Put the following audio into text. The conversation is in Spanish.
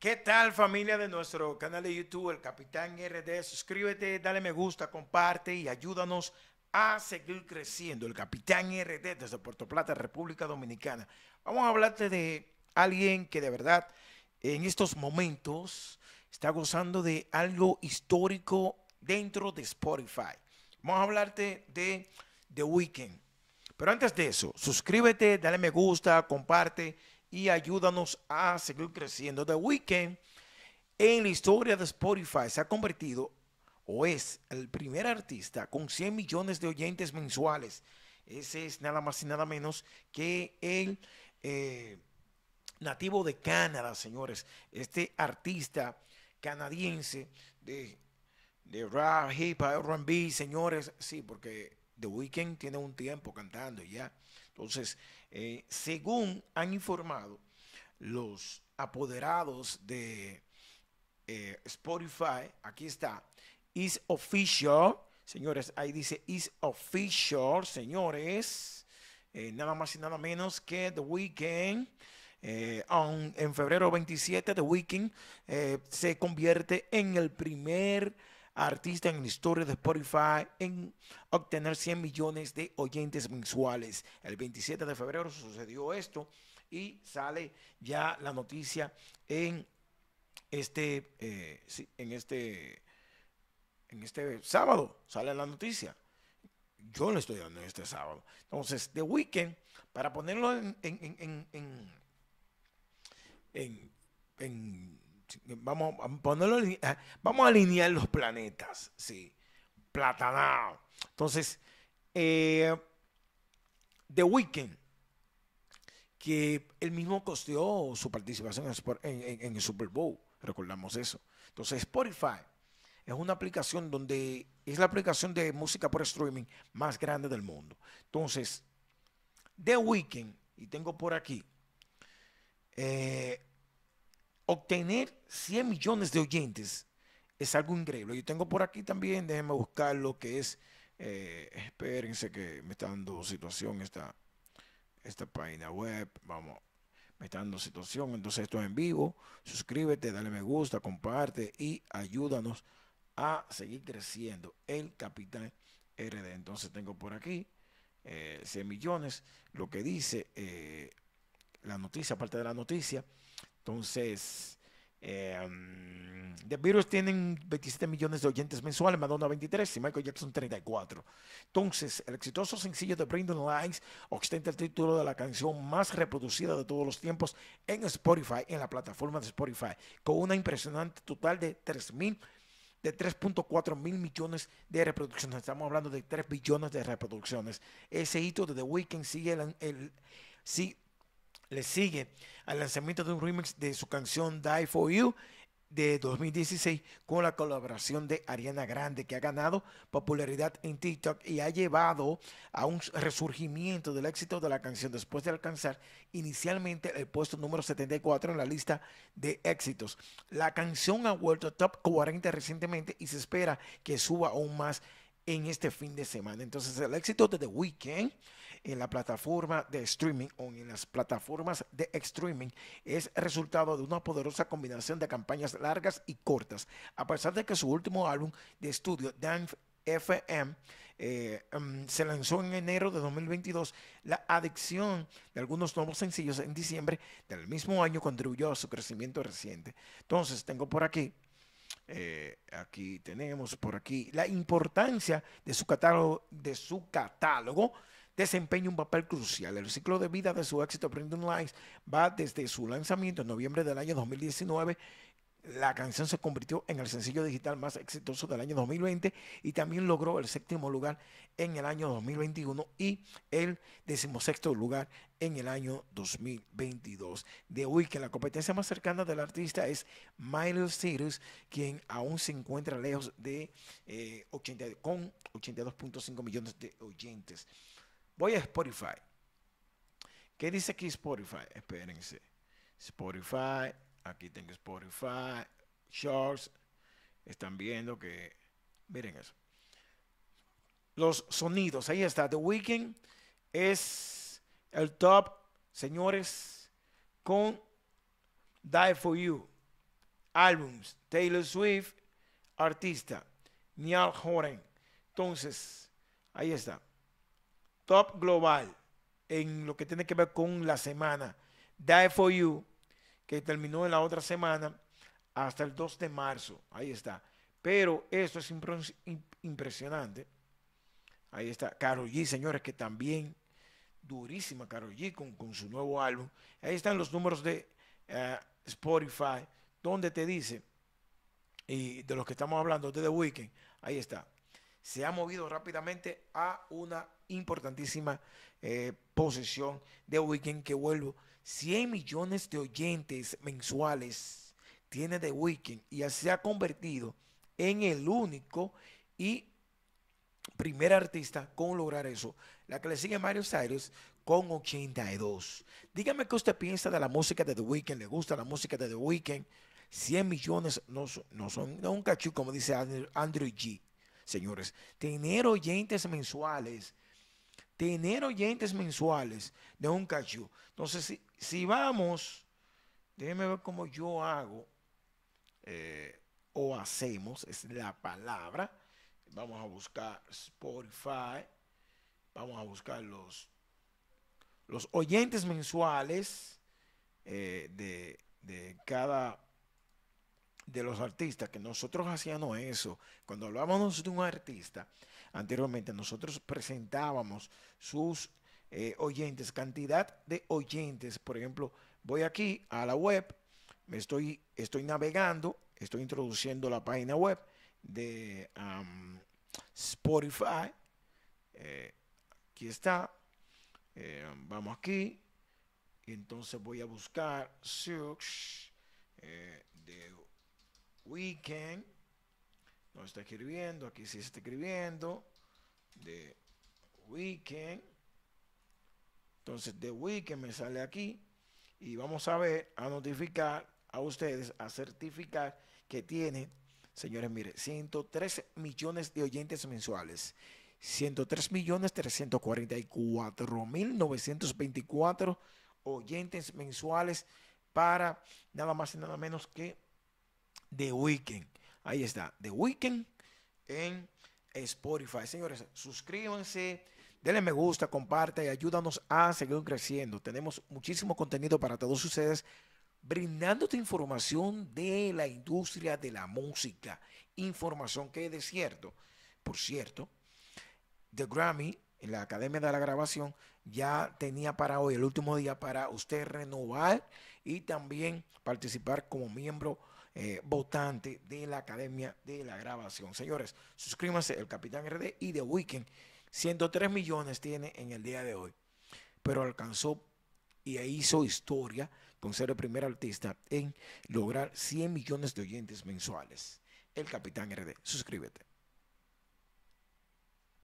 ¿Qué tal familia de nuestro canal de YouTube, el Capitán RD? Suscríbete, dale me gusta, comparte y ayúdanos a seguir creciendo. El Capitán RD desde Puerto Plata, República Dominicana. Vamos a hablarte de alguien que de verdad en estos momentos está gozando de algo histórico dentro de Spotify. Vamos a hablarte de The Weeknd. Pero antes de eso, suscríbete, dale me gusta, comparte y ayúdanos a seguir creciendo. The Weeknd en la historia de Spotify se ha convertido o es el primer artista con 100 millones de oyentes mensuales. Ese es nada más y nada menos que el eh, nativo de Canadá, señores. Este artista canadiense de, de rap, hip hop, R&B, señores. Sí, porque The Weeknd tiene un tiempo cantando ya. Entonces, eh, según han informado los apoderados de eh, Spotify, aquí está, is official, señores, ahí dice is official, señores, eh, nada más y nada menos que The Weeknd. en febrero 27, The Weeknd se convierte en el primer artista en la historia de Spotify en obtener 100 millones de oyentes mensuales. El 27 de febrero sucedió esto y sale ya la noticia en este, eh, en este, en este sábado, sale la noticia. Yo le estoy dando este sábado. Entonces, The Weekend para ponerlo en, en, en, en Vamos a ponerlo, vamos a alinear los planetas, sí. Platanao. Entonces, eh, The Weeknd, que él mismo costeó su participación en, el Super Bowl, recordamos eso. Entonces, Spotify es una aplicación donde es la aplicación de música por streaming más grande del mundo. Entonces, The Weeknd, y tengo por aquí, eh, obtener 100 millones de oyentes es algo increíble. Yo tengo por aquí también, déjenme buscar lo que es. Eh, espérense que me está dando situación esta, esta página web. Vamos, me está dando situación. Entonces esto es en vivo. Suscríbete, dale me gusta, comparte y ayúdanos a seguir creciendo el capital RD. Entonces tengo por aquí 100 eh, millones. Lo que dice eh, la noticia, parte de la noticia, entonces, The em, Beatles tienen 27 millones de oyentes mensuales, Madonna 23 y Michael Jackson 34. Entonces, el exitoso sencillo de Brandon Lines ostenta el título de la canción más reproducida de todos los tiempos en Spotify, en la plataforma de Spotify, con una impresionante total de 3.4 mil millones de reproducciones. Estamos hablando de 3 billones de reproducciones. Ese hito de The Weeknd sigue el, el, sí, le sigue al lanzamiento de un remix de su canción Die For You de 2016 con la colaboración de Ariana Grande, que ha ganado popularidad en TikTok y ha llevado a un resurgimiento del éxito de la canción después de alcanzar inicialmente el puesto número 74 en la lista de éxitos. La canción ha vuelto top 40 recientemente y se espera que suba aún más en este fin de semana. Entonces el éxito de The Weeknd en la plataforma de streaming o en las plataformas de streaming es resultado de una poderosa combinación de campañas largas y cortas. A pesar de que su último álbum de estudio, Dan FM, eh, em, se lanzó en enero de 2022. La adicción de algunos nuevos sencillos en diciembre del mismo año contribuyó a su crecimiento reciente. Entonces, tengo por aquí eh, aquí tenemos por aquí la importancia de su catálogo, de su catálogo desempeña un papel crucial. El ciclo de vida de su éxito Brendan Lines, va desde su lanzamiento en noviembre del año 2019. La canción se convirtió en el sencillo digital más exitoso del año 2020 y también logró el séptimo lugar en el año 2021 y el decimosexto lugar en el año 2022. De hoy que la competencia más cercana del artista es Miley Cyrus, quien aún se encuentra lejos de eh, con 82.5 millones de oyentes. Voy a Spotify. ¿Qué dice aquí Spotify? Espérense. Spotify, aquí tengo Spotify, Shorts. Están viendo que, miren eso. Los sonidos, ahí está. The Weeknd es el top, señores, con Die For You. Álbums, Taylor Swift, artista, Niall Horan. Entonces, ahí está top global en lo que tiene que ver con la semana Die for You, que terminó en la otra semana hasta el 2 de marzo. Ahí está. Pero esto es impresionante. Ahí está Caro G, señores, que también durísima Caro G con, su nuevo álbum. Ahí están los números de eh, Spotify, donde te dice, y de los que estamos hablando, de The Weeknd. Ahí está se ha movido rápidamente a una importantísima eh, posición de Weekend que vuelvo. 100 millones de oyentes mensuales tiene The Weekend y se ha convertido en el único y primer artista con lograr eso. La que le sigue Mario Cyrus con 82. Dígame qué usted piensa de la música de The Weekend. ¿Le gusta la música de The Weekend. 100 millones no, no son un cachú, como dice Andrew G señores. Tener oyentes mensuales, tener oyentes mensuales de un cachú. Entonces, si, si vamos, déjenme ver cómo yo hago eh, o hacemos, es la palabra. Vamos a buscar Spotify, vamos a buscar los, los oyentes mensuales eh, de, de cada de los artistas, que nosotros hacíamos eso. Cuando hablábamos de un artista, anteriormente nosotros presentábamos sus eh, oyentes, cantidad de oyentes. Por ejemplo, voy aquí a la web, me estoy, estoy navegando, estoy introduciendo la página web de Spotify. Eh, aquí está. Eh, vamos aquí. Y entonces voy a buscar search de weekend. No está escribiendo, aquí sí está escribiendo. de weekend. Entonces, the weekend me sale aquí. Y vamos a ver, a notificar a ustedes, a certificar que tiene, señores, mire, 103 millones de oyentes mensuales. 103 millones 344 mil 924 oyentes mensuales para nada más y nada menos que The Weekend Ahí está, The Weekend en Spotify. Señores, suscríbanse, denle me gusta, comparte y ayúdanos a seguir creciendo. Tenemos muchísimo contenido para todos ustedes, brindándote información de la industria de la música. Información que es de cierto. Por cierto, The Grammy, en la Academia de la Grabación, ya tenía para hoy, el último día, para usted renovar y también participar como miembro eh, votante de la Academia de la Grabación. Señores, suscríbanse el Capitán RD y The Weekend 103 millones tiene en el día de hoy, pero alcanzó y hizo historia con ser el primer artista en lograr 100 millones de oyentes mensuales. El Capitán RD, suscríbete.